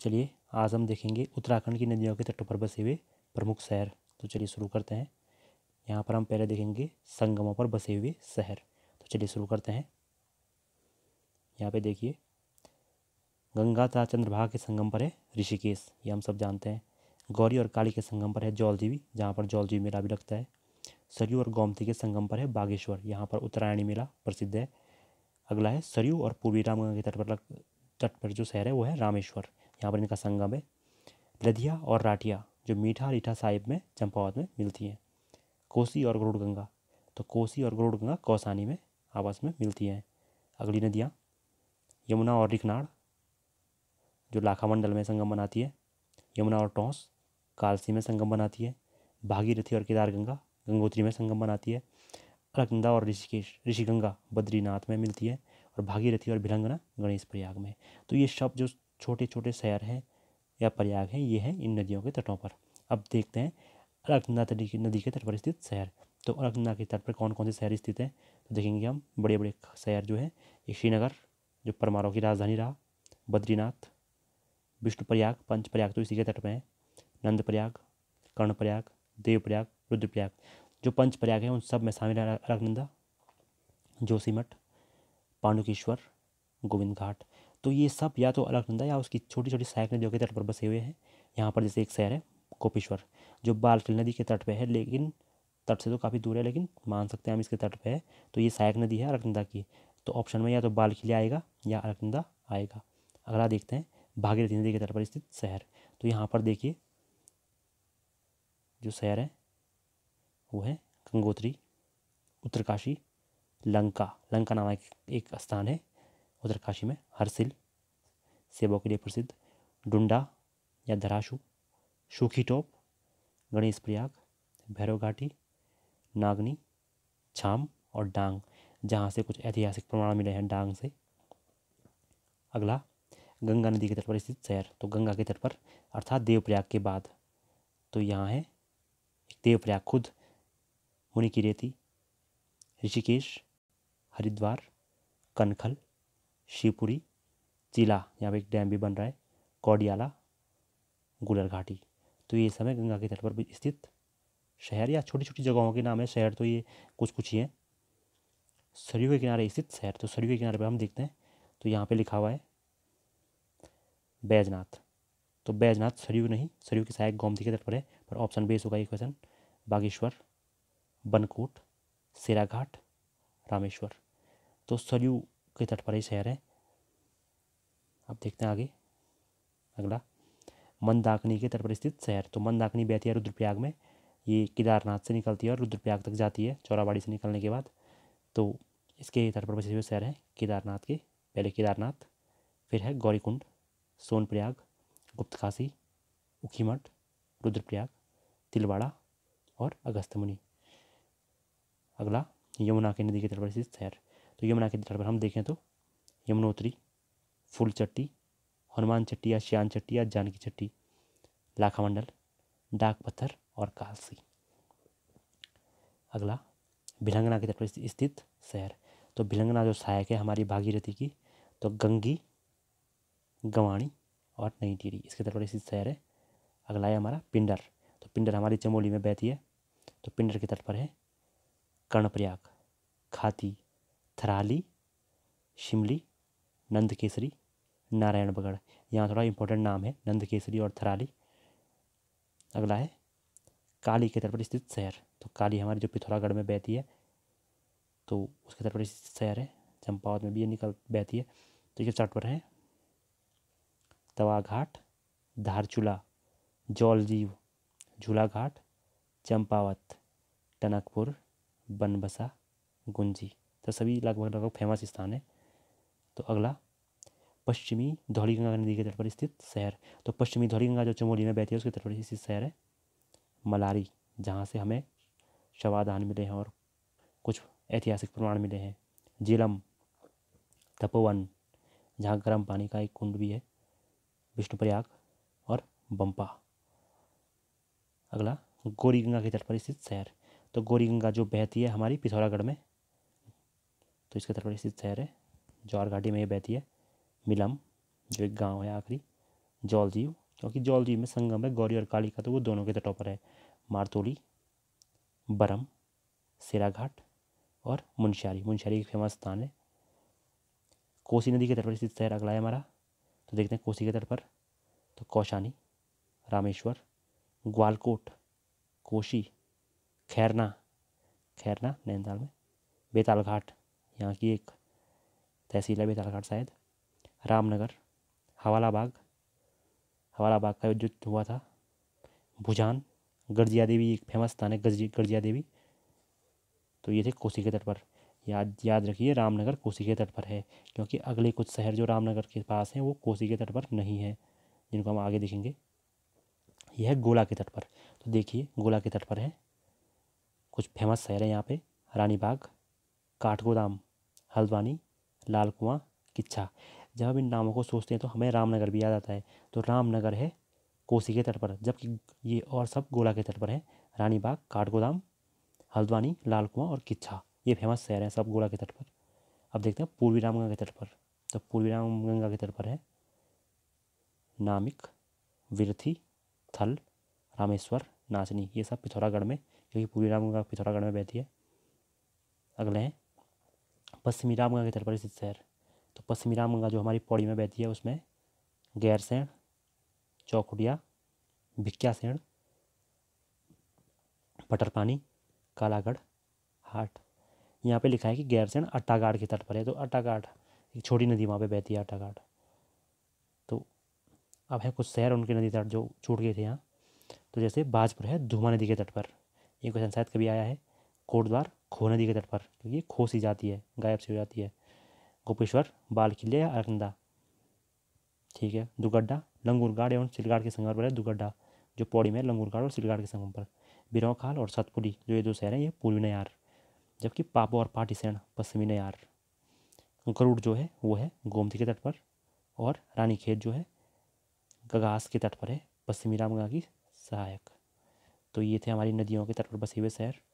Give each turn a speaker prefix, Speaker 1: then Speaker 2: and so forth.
Speaker 1: चलिए आज हम देखेंगे उत्तराखंड की नदियों के तटों पर बसे हुए प्रमुख शहर तो चलिए शुरू करते हैं यहाँ पर हम पहले देखेंगे संगमों पर बसे हुए शहर तो चलिए शुरू करते हैं यहाँ पे देखिए गंगा तथा चंद्रभा के संगम पर है ऋषिकेश ये हम सब जानते हैं गौरी और काली के संगम पर है जौलजीवी जहाँ पर जौलजीवी मेला भी लगता है सरयू और गोमती के संगम पर है बागेश्वर यहाँ पर उत्तरायणी मेला प्रसिद्ध है अगला है सरयू और पूर्वी रामगंगा के तट पर तट पर जो शहर है वो है रामेश्वर यहाँ पर इनका संगम है लधिया और राठिया जो मीठा रीठा साहिब में चंपावत में मिलती हैं कोसी और गरुड़ गंगा तो कोसी और गरुड़ गंगा कौसानी में आपस में मिलती हैं अगली नदियाँ यमुना और रिखनाड़ जो लाखा मंडल में संगम बनाती है यमुना और टोंस कालसी में संगम बनाती है भागीरथी और केदार गंगा गंगोत्री में संगम बनाती है अलकनंदा और ऋषिकेश ऋषि गंगा बद्रीनाथ में मिलती है और भागीरथी और भिलंगना गणेश प्रयाग में तो ये शब्द जो छोटे छोटे शहर हैं या प्रयाग हैं ये हैं इन नदियों के तटों पर अब देखते हैं अलकनंदा नदी की नदी के तट पर स्थित शहर तो अलकनंदा के तट पर कौन कौन से शहर स्थित हैं तो देखेंगे हम बड़े बड़े शहर जो हैं श्रीनगर जो परमारों की राजधानी रहा बद्रीनाथ विष्णु प्रयाग पंच प्रयाग तो इसी के तट पर हैं नंद प्रयाग कर्ण प्रयाग देव प्रयाग रुद्रप्रयाग जो पंच प्रयाग हैं उन सब में शामिल है अलकनंदा जोशीमठ पांडुकेश्वर गोविंद घाट तो ये सब या तो अलग या उसकी छोटी छोटी सहायक नदियों के तट पर बसे हुए हैं यहाँ पर जैसे एक शहर है कोपेश्वर जो बालकिल नदी के तट पर है लेकिन तट से तो काफ़ी दूर है लेकिन मान सकते हैं हम इसके तट पर है तो ये सहायक नदी है अलकनंदा की तो ऑप्शन में या तो बालकिले आएगा या अलकनंदा आएगा अगला देखते हैं भागीरथी नदी के तट पर स्थित शहर तो यहाँ पर देखिए जो शहर है वो है गंगोत्री उत्तरकाशी लंका लंका नामक एक स्थान है उत्तरकाशी में हरसिल सेबों के लिए प्रसिद्ध डुंडा या धराशु सूखी टोप गणेश प्रयाग भैरव घाटी नागनी छाम और डांग जहाँ से कुछ ऐतिहासिक प्रमाण मिले हैं डांग से अगला गंगा नदी के तट पर स्थित शहर तो गंगा के तट पर अर्थात देवप्रयाग के बाद तो यहाँ है देवप्रयाग खुद मुनि की रेती ऋषिकेश हरिद्वार कनखल शिवपुरी चिला यहाँ पे एक डैम भी बन रहा है कौडियाला गुलर घाटी तो ये सब है गंगा के तट पर स्थित शहर या छोटी छोटी जगहों के नाम है शहर तो ये कुछ कुछ ही हैं सरयू के किनारे स्थित शहर तो सरयू के किनारे पर हम देखते हैं तो यहाँ पे लिखा हुआ है बैजनाथ तो बैजनाथ सरयू नहीं सरयू के सहायक गोमती के तट पर है पर ऑप्शन बेस होगा ये क्वेश्चन बागेश्वर बनकोट सेराघाट रामेश्वर तो सरयू के तट पर ही शहर है अब देखते हैं आगे अगला मंदाकिनी के तट पर स्थित शहर तो मंदाकिनी बहती है रुद्रप्रयाग में ये केदारनाथ से निकलती है और रुद्रप्रयाग तक जाती है चौराबाड़ी से निकलने के बाद तो इसके तट पर बसे हुए शहर हैं केदारनाथ के पहले केदारनाथ फिर है गौरीकुंड सोनप्रयाग गुप्तकाशी उखीमठ रुद्रप्रयाग तिलवाड़ा और अगस्तमुनि अगला यमुना के नदी के तट पर स्थित शहर तो यमुना के तट पर हम देखें तो यमुनोत्री फूल चट्टी हनुमान चट्टिया श्यान चट्टिया जानकी चट्टी लाखामंडल डाक पत्थर और कालसी अगला भिलंगना के तट पर स्थित शहर तो भिलंगना जो सहायक है हमारी भागीरथी की तो गंगी गवाणी और नई टीरी इसके तट पर स्थित शहर है अगला है हमारा पिंडर तो पिंडर हमारी चमोली में बहती है तो पिंडर के तट पर है कर्णप्रयाग खाती थराली शिमली नंद केसरी नारायण बगड़ यहाँ थोड़ा इम्पोर्टेंट नाम है नंद केसरी और थराली अगला है काली के तट पर स्थित शहर तो काली हमारे जो पिथौरागढ़ में बहती है तो उसके तट पर स्थित शहर है चंपावत में भी ये निकल बहती है तो ये चार्ट पर है तवाघाट धारचूला जौलजीव झूला घाट चंपावत टनकपुर बनबसा गुंजी तो सभी लगभग लगभग फेमस स्थान है तो अगला पश्चिमी धौलीगंगा नदी के तट पर स्थित शहर तो पश्चिमी धौलीगंगा जो चमोली में बहती है उसके तट पर स्थित शहर है मलारी जहाँ से हमें शवादान मिले हैं और कुछ ऐतिहासिक प्रमाण मिले हैं जिलम तपोवन जहाँ गर्म पानी का एक कुंड भी है विष्णुप्रयाग और बम्पा अगला गौरी गंगा के तट पर स्थित शहर तो गौरी गंगा जो बहती है हमारी पिथौरागढ़ में तो इसके तरफ स्थित शहर है जौहर घाटी में ये बहती है मिलम जो एक गाँव है आखिरी जौलजीव क्योंकि जौलजीव में संगम है गौरी और काली का तो वो दोनों के तटों पर है मारतोली बरम सिराघाट और मुंशियारी मुंशियारी एक फेमस स्थान है कोसी नदी के तट पर स्थित शहर अगला है हमारा तो देखते हैं कोसी के तट पर तो कौशानी रामेश्वर ग्वालकोट कोशी खैरना खैरना नैनीताल में बेताल घाट यहाँ की एक तहसील है बेतालघाट शायद रामनगर हवाला बाग हवाला बाग का युद्ध हुआ था भुजान गर्जिया देवी एक फेमस स्थान है गर्जी गर्जिया देवी तो ये थे कोसी के तट पर याद याद रखिए रामनगर कोसी के तट पर है क्योंकि अगले कुछ शहर जो रामनगर के पास हैं वो कोसी के तट पर नहीं है जिनको हम आगे देखेंगे यह है गोला के तट पर तो देखिए गोला के तट पर है कुछ फेमस शहर है यहाँ पे रानीबाग काठगोदाम हल्द्वानी लाल कुआं किच्छा जब हम इन नामों को सोचते हैं तो हमें रामनगर भी याद आता है तो रामनगर है कोसी के तट पर जबकि ये और सब गोला के तट पर है रानीबाग काठगोदाम हल्द्वानी लाल कुआं और किच्छा ये फेमस शहर हैं सब गोला के तट पर अब देखते हैं पूर्वी रामगंगा के तट पर तो पूर्वी रामगंगा के तट पर है नामिक विरथी थल रामेश्वर नाचनी ये सब पिथौरागढ़ में क्योंकि पूर्वी रामगंगा पिथौरागढ़ में बहती है अगले हैं पश्चिमी रामगंगा के तट पर स्थित शहर तो पश्चिमी रामगंगा जो हमारी पौड़ी में बहती है उसमें गैरसैण चौकुटिया भिक्यासैण पटरपानी कालागढ़ हाट यहाँ पे लिखा है कि गैरसैण अट्टागाड़ के तट पर है तो अट्टागाड़ एक छोटी नदी वहाँ पे बहती है अट्टागाड़ तो अब है कुछ शहर उनके नदी तट जो छूट गए थे यहाँ तो जैसे बाजपुर है धुमा नदी के तट पर ये क्वेश्चन शायद कभी आया है कोटद्वार खो नदी के तट पर क्योंकि खो सी जाती है गायब सी हो जाती है गोपेश्वर बाल किले या अरकंदा ठीक है दुगड्डा लंगूरगाड़ एवं सिलगाड़ के संगम पर है दुगड्डा जो पौड़ी में लंगूरगाड़ और सिलगाड़ के संगम पर बिरौखाल और सतपुरी जो ये दो शहर हैं ये पूर्वी नयार जबकि पापो और पाटीसैन पश्चिमी नयार गरुड़ जो है वो है गोमती के तट पर और रानीखेत जो है गगास के तट पर है पश्चिमी रामगंगा की सहायक तो ये थे हमारी नदियों के तट पर बसे हुए शहर